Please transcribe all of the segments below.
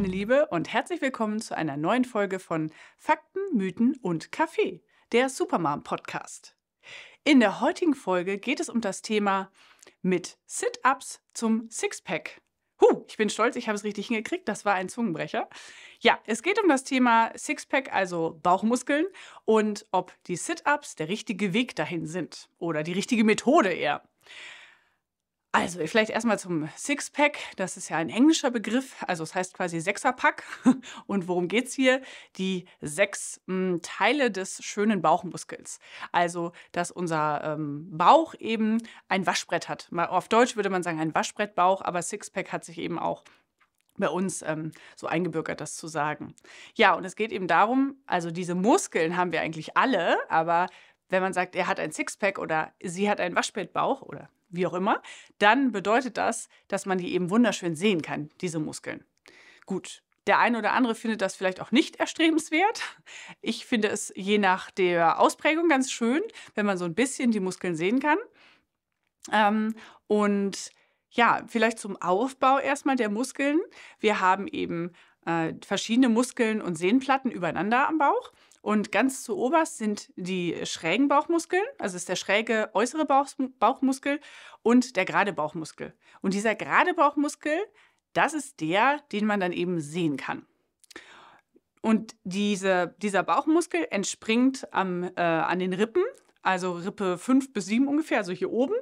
meine Liebe, und herzlich willkommen zu einer neuen Folge von Fakten, Mythen und Kaffee, der Supermom-Podcast. In der heutigen Folge geht es um das Thema mit Sit-Ups zum Sixpack. Huh, ich bin stolz, ich habe es richtig hingekriegt, das war ein Zungenbrecher. Ja, es geht um das Thema Sixpack, also Bauchmuskeln, und ob die Sit-Ups der richtige Weg dahin sind oder die richtige Methode eher. Also vielleicht erstmal zum Sixpack. Das ist ja ein englischer Begriff, also es heißt quasi Sechserpack. Und worum geht's hier? Die sechs m, hm, Teile des schönen Bauchmuskels. Also, dass unser ähm, Bauch eben ein Waschbrett hat. Mal, auf Deutsch würde man sagen ein Waschbrettbauch, aber Sixpack hat sich eben auch bei uns ähm, so eingebürgert, das zu sagen. Ja, und es geht eben darum, also diese Muskeln haben wir eigentlich alle, aber wenn man sagt, er hat ein Sixpack oder sie hat einen Waschbrettbauch oder wie auch immer, dann bedeutet das, dass man die eben wunderschön sehen kann, diese Muskeln. Gut, der eine oder andere findet das vielleicht auch nicht erstrebenswert. Ich finde es je nach der Ausprägung ganz schön, wenn man so ein bisschen die Muskeln sehen kann. Ähm, und ja, vielleicht zum Aufbau erstmal der Muskeln. Wir haben eben äh, verschiedene Muskeln und Sehnenplatten übereinander am Bauch und ganz zu oberst sind die schrägen Bauchmuskeln, also ist der schräge äußere Bauch, Bauchmuskel und der gerade Bauchmuskel. Und dieser gerade Bauchmuskel, das ist der, den man dann eben sehen kann. Und diese, dieser Bauchmuskel entspringt am, äh, an den Rippen, also Rippe 5 bis 7 ungefähr, also hier oben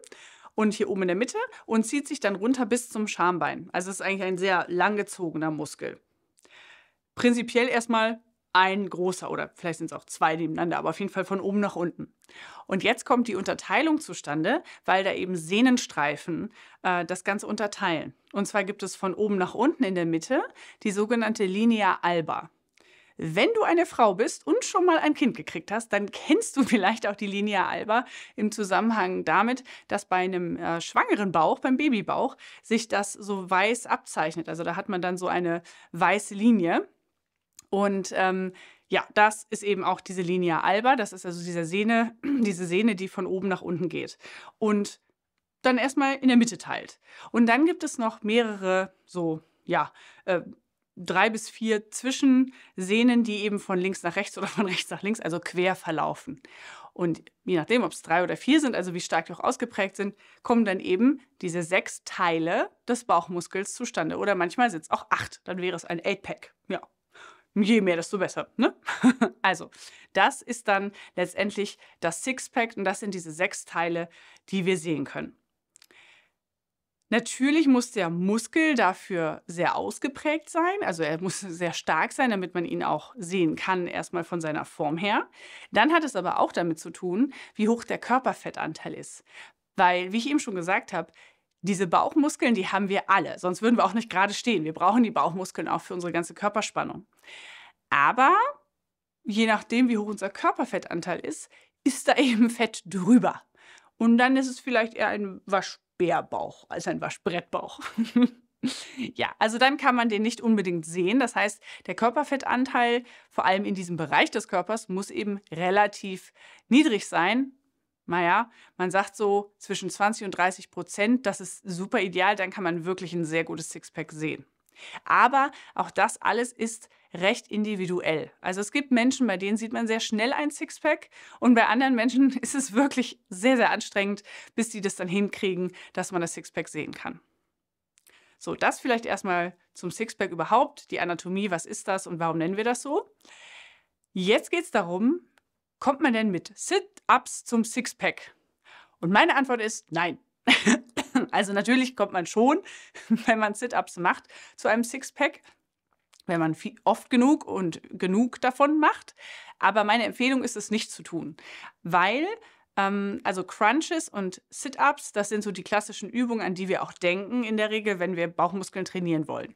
und hier oben in der Mitte und zieht sich dann runter bis zum Schambein. Also es ist eigentlich ein sehr langgezogener Muskel. Prinzipiell erstmal ein großer oder vielleicht sind es auch zwei nebeneinander, aber auf jeden Fall von oben nach unten. Und jetzt kommt die Unterteilung zustande, weil da eben Sehnenstreifen äh, das Ganze unterteilen. Und zwar gibt es von oben nach unten in der Mitte die sogenannte Linea alba. Wenn du eine Frau bist und schon mal ein Kind gekriegt hast, dann kennst du vielleicht auch die Linea alba im Zusammenhang damit, dass bei einem äh, schwangeren Bauch, beim Babybauch, sich das so weiß abzeichnet. Also da hat man dann so eine weiße Linie. Und ähm, ja, das ist eben auch diese Linie alba. Das ist also diese Sehne, diese Sehne, die von oben nach unten geht und dann erstmal in der Mitte teilt. Und dann gibt es noch mehrere so, ja, äh, drei bis vier Zwischensehnen, die eben von links nach rechts oder von rechts nach links, also quer verlaufen. Und je nachdem, ob es drei oder vier sind, also wie stark die auch ausgeprägt sind, kommen dann eben diese sechs Teile des Bauchmuskels zustande. Oder manchmal sind es auch acht, dann wäre es ein Eight-Pack. Ja, je mehr, desto besser. Ne? also, das ist dann letztendlich das Sixpack und das sind diese sechs Teile, die wir sehen können. Natürlich muss der Muskel dafür sehr ausgeprägt sein, also er muss sehr stark sein, damit man ihn auch sehen kann, erstmal von seiner Form her. Dann hat es aber auch damit zu tun, wie hoch der Körperfettanteil ist. Weil, wie ich eben schon gesagt habe, diese Bauchmuskeln, die haben wir alle, sonst würden wir auch nicht gerade stehen. Wir brauchen die Bauchmuskeln auch für unsere ganze Körperspannung. Aber je nachdem, wie hoch unser Körperfettanteil ist, ist da eben Fett drüber. Und dann ist es vielleicht eher ein Waschbärbauch als ein Waschbrettbauch. ja, also dann kann man den nicht unbedingt sehen. Das heißt, der Körperfettanteil, vor allem in diesem Bereich des Körpers, muss eben relativ niedrig sein. Naja, man sagt so zwischen 20 und 30 Prozent, das ist super ideal, dann kann man wirklich ein sehr gutes Sixpack sehen. Aber auch das alles ist recht individuell. Also es gibt Menschen, bei denen sieht man sehr schnell ein Sixpack und bei anderen Menschen ist es wirklich sehr, sehr anstrengend, bis die das dann hinkriegen, dass man das Sixpack sehen kann. So, das vielleicht erstmal zum Sixpack überhaupt, die Anatomie, was ist das und warum nennen wir das so? Jetzt geht es darum, kommt man denn mit Sit-Ups zum Sixpack? Und meine Antwort ist nein. Also natürlich kommt man schon, wenn man Sit-ups macht, zu einem Sixpack, wenn man viel, oft genug und genug davon macht. Aber meine Empfehlung ist es nicht zu tun, weil ähm, also Crunches und Sit-ups, das sind so die klassischen Übungen, an die wir auch denken in der Regel, wenn wir Bauchmuskeln trainieren wollen.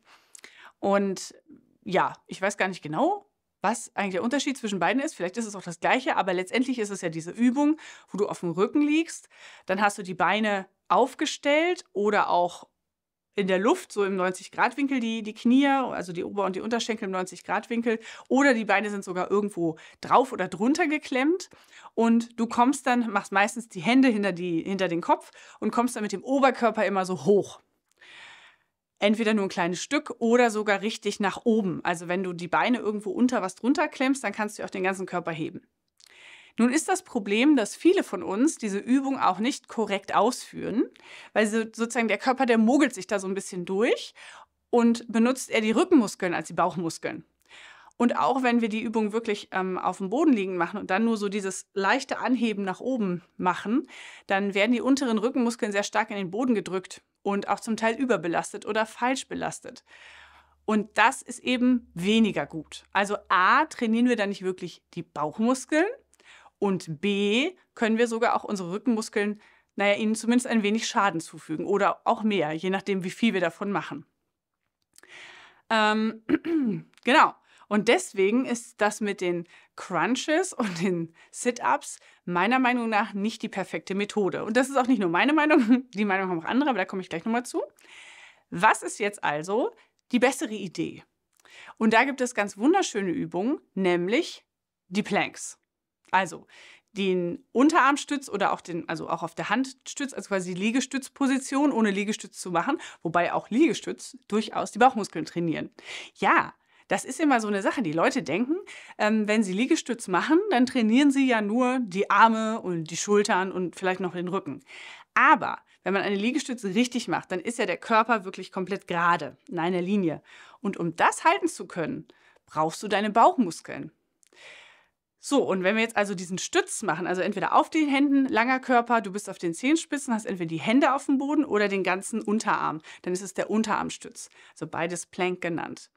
Und ja, ich weiß gar nicht genau, was eigentlich der Unterschied zwischen beiden ist. Vielleicht ist es auch das gleiche, aber letztendlich ist es ja diese Übung, wo du auf dem Rücken liegst, dann hast du die Beine aufgestellt oder auch in der Luft, so im 90-Grad-Winkel, die, die Knie, also die Ober- und die Unterschenkel im 90-Grad-Winkel, oder die Beine sind sogar irgendwo drauf oder drunter geklemmt. Und du kommst dann, machst meistens die Hände hinter, die, hinter den Kopf und kommst dann mit dem Oberkörper immer so hoch entweder nur ein kleines Stück oder sogar richtig nach oben. Also wenn du die Beine irgendwo unter was drunter klemmst, dann kannst du auch den ganzen Körper heben. Nun ist das Problem, dass viele von uns diese Übung auch nicht korrekt ausführen, weil sozusagen der Körper, der mogelt sich da so ein bisschen durch und benutzt eher die Rückenmuskeln als die Bauchmuskeln. Und auch wenn wir die Übung wirklich ähm, auf dem Boden liegen machen und dann nur so dieses leichte Anheben nach oben machen, dann werden die unteren Rückenmuskeln sehr stark in den Boden gedrückt und auch zum Teil überbelastet oder falsch belastet. Und das ist eben weniger gut. Also a, trainieren wir dann nicht wirklich die Bauchmuskeln und b, können wir sogar auch unsere Rückenmuskeln, naja, ihnen zumindest ein wenig Schaden zufügen oder auch mehr, je nachdem, wie viel wir davon machen. Ähm, genau. Und deswegen ist das mit den Crunches und den Sit-ups meiner Meinung nach nicht die perfekte Methode. Und das ist auch nicht nur meine Meinung, die Meinung haben auch andere, aber da komme ich gleich nochmal zu. Was ist jetzt also die bessere Idee? Und da gibt es ganz wunderschöne Übungen, nämlich die Planks. Also den Unterarmstütz oder auch den, also auch auf der Handstütz, also quasi die Liegestützposition, ohne Liegestütz zu machen, wobei auch Liegestütz durchaus die Bauchmuskeln trainieren. Ja, das ist immer so eine Sache. Die Leute denken, ähm, wenn sie Liegestütz machen, dann trainieren sie ja nur die Arme und die Schultern und vielleicht noch den Rücken. Aber wenn man eine Liegestütze richtig macht, dann ist ja der Körper wirklich komplett gerade, in einer Linie. Und um das halten zu können, brauchst du deine Bauchmuskeln. So, und wenn wir jetzt also diesen Stütz machen, also entweder auf den Händen, langer Körper, du bist auf den Zehenspitzen, hast entweder die Hände auf dem Boden oder den ganzen Unterarm, dann ist es der Unterarmstütz, also beides Plank genannt.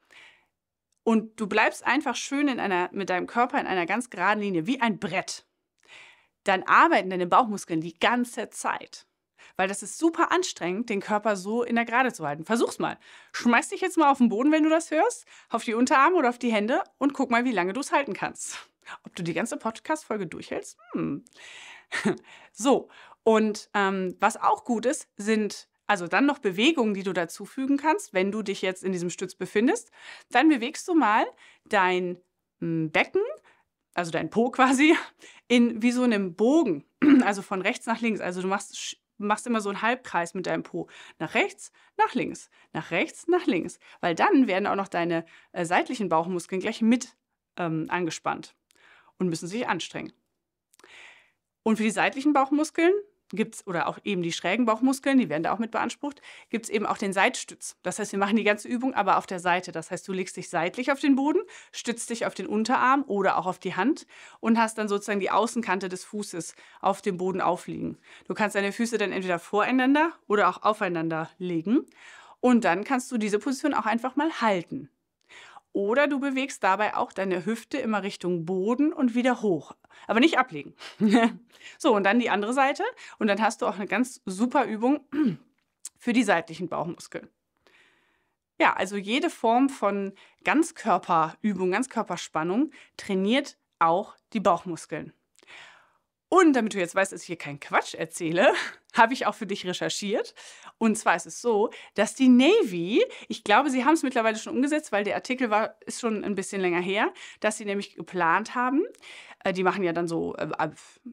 Und du bleibst einfach schön in einer, mit deinem Körper in einer ganz geraden Linie, wie ein Brett. Dann arbeiten deine Bauchmuskeln die ganze Zeit. Weil das ist super anstrengend, den Körper so in der Gerade zu halten. Versuch's mal. Schmeiß dich jetzt mal auf den Boden, wenn du das hörst, auf die Unterarme oder auf die Hände und guck mal, wie lange du es halten kannst. Ob du die ganze Podcast-Folge durchhältst? Hm. so, und ähm, was auch gut ist, sind also dann noch Bewegungen, die du dazufügen kannst, wenn du dich jetzt in diesem Stütz befindest, dann bewegst du mal dein hm, Becken, also dein Po quasi, in wie so einem Bogen, also von rechts nach links. Also du machst machst immer so einen Halbkreis mit deinem Po. Nach rechts, nach links, nach rechts, nach links. Weil dann werden auch noch deine äh, seitlichen Bauchmuskeln gleich mit ähm, angespannt und müssen sich anstrengen. Und für die seitlichen Bauchmuskeln gibt es, oder auch eben die schrägen Bauchmuskeln, die werden da auch mit beansprucht, gibt es eben auch den Seitstütz. Das heißt, wir machen die ganze Übung aber auf der Seite. Das heißt, du legst dich seitlich auf den Boden, stützt dich auf den Unterarm oder auch auf die Hand und hast dann sozusagen die Außenkante des Fußes auf dem Boden aufliegen. Du kannst deine Füße dann entweder voreinander oder auch aufeinander legen. Und dann kannst du diese Position auch einfach mal halten. Oder du bewegst dabei auch deine Hüfte immer Richtung Boden und wieder hoch. Aber nicht ablegen. so, und dann die andere Seite. Und dann hast du auch eine ganz super Übung für die seitlichen Bauchmuskeln. Ja, also jede Form von Ganzkörperübung, Ganzkörperspannung trainiert auch die Bauchmuskeln. Und damit du jetzt weißt, dass ich hier keinen Quatsch erzähle, habe ich auch für dich recherchiert. Und zwar ist es so, dass die Navy, ich glaube, sie haben es mittlerweile schon umgesetzt, weil der Artikel war, ist schon ein bisschen länger her, dass sie nämlich geplant haben, äh, die machen ja dann so äh,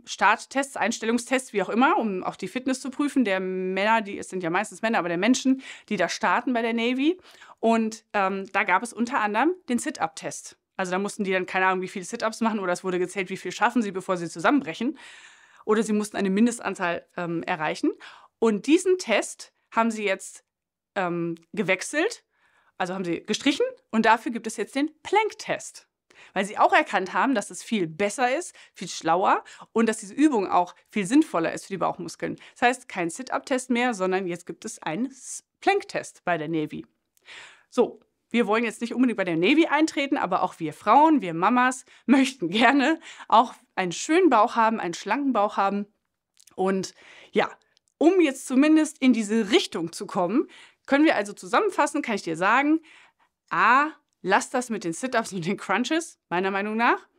Starttests, Einstellungstests, wie auch immer, um auch die Fitness zu prüfen der Männer, die, es sind ja meistens Männer, aber der Menschen, die da starten bei der Navy. Und ähm, da gab es unter anderem den Sit-Up-Test. Also da mussten die dann keine Ahnung, wie viele Sit-ups machen oder es wurde gezählt, wie viel schaffen sie, bevor sie zusammenbrechen. Oder sie mussten eine Mindestanzahl ähm, erreichen. Und diesen Test haben sie jetzt ähm, gewechselt, also haben sie gestrichen und dafür gibt es jetzt den Plank-Test. Weil sie auch erkannt haben, dass es viel besser ist, viel schlauer und dass diese Übung auch viel sinnvoller ist für die Bauchmuskeln. Das heißt, kein Sit-Up-Test mehr, sondern jetzt gibt es einen Plank-Test bei der Navy. So, wir wollen jetzt nicht unbedingt bei der Navy eintreten, aber auch wir Frauen, wir Mamas möchten gerne auch einen schönen Bauch haben, einen schlanken Bauch haben. Und ja, um jetzt zumindest in diese Richtung zu kommen, können wir also zusammenfassen, kann ich dir sagen, a, lass das mit den Sit-ups und den Crunches, meiner Meinung nach.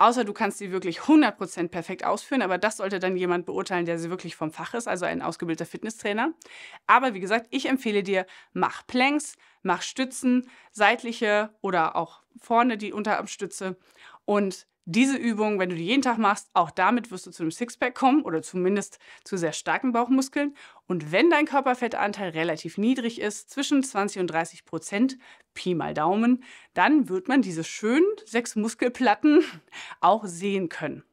Außer du kannst sie wirklich 100% perfekt ausführen, aber das sollte dann jemand beurteilen, der sie wirklich vom Fach ist, also ein ausgebildeter Fitnesstrainer. Aber wie gesagt, ich empfehle dir, mach Planks, mach Stützen, seitliche oder auch vorne die Unterarmstütze und diese Übung, wenn du die jeden Tag machst, auch damit wirst du zu einem Sixpack kommen oder zumindest zu sehr starken Bauchmuskeln. Und wenn dein Körperfettanteil relativ niedrig ist, zwischen 20 und 30 Prozent, Pi mal Daumen, dann wird man diese schönen sechs Muskelplatten auch sehen können.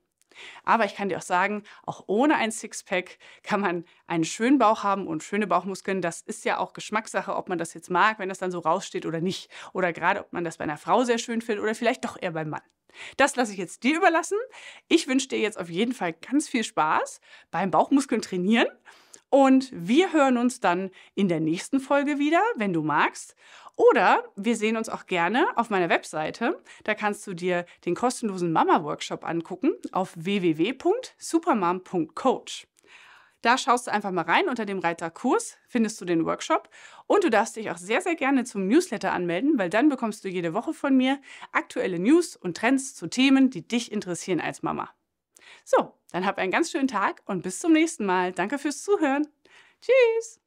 Aber ich kann dir auch sagen, auch ohne ein Sixpack kann man einen schönen Bauch haben und schöne Bauchmuskeln. Das ist ja auch Geschmackssache, ob man das jetzt mag, wenn das dann so raussteht oder nicht. Oder gerade, ob man das bei einer Frau sehr schön findet oder vielleicht doch eher beim Mann. Das lasse ich jetzt dir überlassen. Ich wünsche dir jetzt auf jeden Fall ganz viel Spaß beim Bauchmuskeln trainieren. Und wir hören uns dann in der nächsten Folge wieder, wenn du magst. Oder wir sehen uns auch gerne auf meiner Webseite. Da kannst du dir den kostenlosen Mama-Workshop angucken auf www.supermom.coach. Da schaust du einfach mal rein unter dem Reiter Kurs, findest du den Workshop und du darfst dich auch sehr, sehr gerne zum Newsletter anmelden, weil dann bekommst du jede Woche von mir aktuelle News und Trends zu Themen, die dich interessieren als Mama. So, dann hab einen ganz schönen Tag und bis zum nächsten Mal. Danke fürs Zuhören. Tschüss!